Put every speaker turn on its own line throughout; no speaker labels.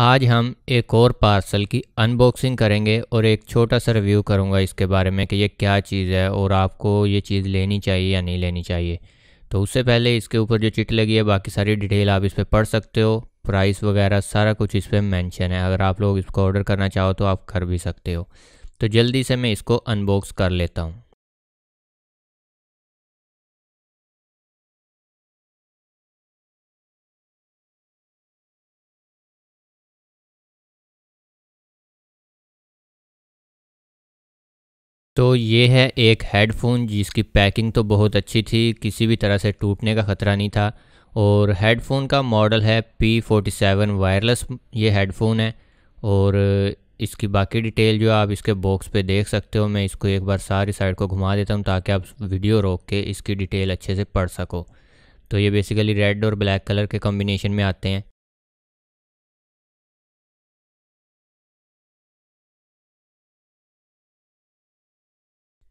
आज हम एक और पार्सल की अनबॉक्सिंग करेंगे और एक छोटा सा रिव्यू करूँगा इसके बारे में कि ये क्या चीज़ है और आपको ये चीज़ लेनी चाहिए या नहीं लेनी चाहिए तो उससे पहले इसके ऊपर जो चिट लगी है बाकी सारी डिटेल आप इस पर पढ़ सकते हो प्राइस वगैरह सारा कुछ इस पर मैंशन है अगर आप लोग इसको ऑर्डर करना चाहो तो आप कर भी सकते हो तो जल्दी से मैं इसको
अनबॉक्स कर लेता हूँ तो ये है एक हेडफ़ोन जिसकी पैकिंग तो बहुत अच्छी थी किसी भी तरह से टूटने
का ख़तरा नहीं था और हेडफ़ोन का मॉडल है पी फोर्टी सेवन वायरलेस ये हेडफ़ोन है और इसकी बाकी डिटेल जो आप इसके बॉक्स पे देख सकते हो मैं इसको एक बार सारी साइड को घुमा देता हूँ ताकि आप वीडियो रोक के इसकी डिटेल अच्छे से पढ़ सको
तो ये बेसिकली रेड और ब्लैक कलर के कॉम्बिनेशन में आते हैं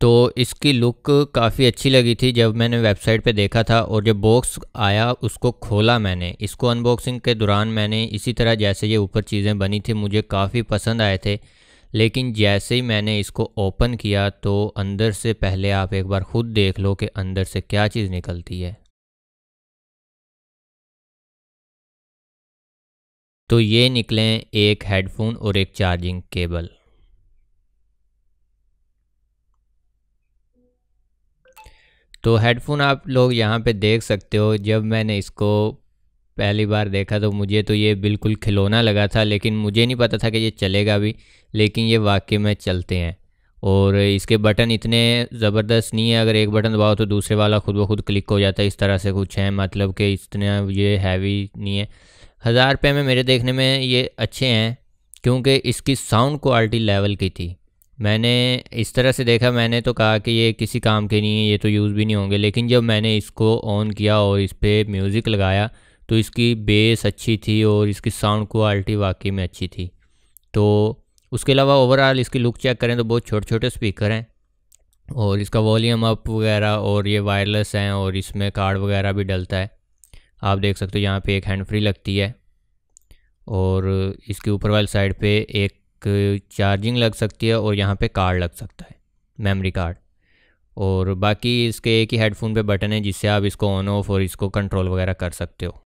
तो इसकी लुक काफ़ी अच्छी लगी थी जब मैंने वेबसाइट पे देखा था और
जब बॉक्स आया उसको खोला मैंने इसको अनबॉक्सिंग के दौरान मैंने इसी तरह जैसे ये ऊपर चीज़ें बनी थी मुझे काफ़ी पसंद आए थे लेकिन जैसे ही मैंने इसको ओपन किया तो अंदर से पहले आप एक बार ख़ुद देख लो कि अंदर से क्या चीज़ निकलती है
तो ये निकलें एक हेडफोन और एक चार्जिंग केबल
तो हेडफोन आप लोग यहाँ पे देख सकते हो जब मैंने इसको पहली बार देखा तो मुझे तो ये बिल्कुल खिलौना लगा था लेकिन मुझे नहीं पता था कि ये चलेगा भी लेकिन ये वाकई में चलते हैं और इसके बटन इतने ज़बरदस्त नहीं है अगर एक बटन दबाओ तो दूसरे वाला खुद ब खुद क्लिक हो जाता है इस तरह से कुछ है मतलब कि इतना ये हैवी नहीं है हज़ार रुपये में मेरे देखने में ये अच्छे हैं क्योंकि इसकी साउंड क्वालिटी लेवल की थी मैंने इस तरह से देखा मैंने तो कहा कि ये किसी काम के नहीं है ये तो यूज़ भी नहीं होंगे लेकिन जब मैंने इसको ऑन किया और इस पर म्यूज़िक लगाया तो इसकी बेस अच्छी थी और इसकी साउंड क्वालिटी वाकई में अच्छी थी तो उसके अलावा ओवरऑल इसकी लुक चेक करें तो बहुत छोटे छोटे स्पीकर हैं और इसका वॉल्यूम अप वगैरह और ये वायरलेस हैं और इसमें कार्ड वगैरह भी डलता है आप देख सकते हो यहाँ पे एक हैंड फ्री लगती है और इसके ऊपर वाली साइड पे एक एक चार्जिंग लग सकती है और यहाँ पे कार्ड लग सकता है मेमोरी कार्ड और बाकी इसके एक ही हेडफोन पे बटन है जिससे आप इसको ऑन ऑफ
और इसको कंट्रोल वगैरह कर सकते हो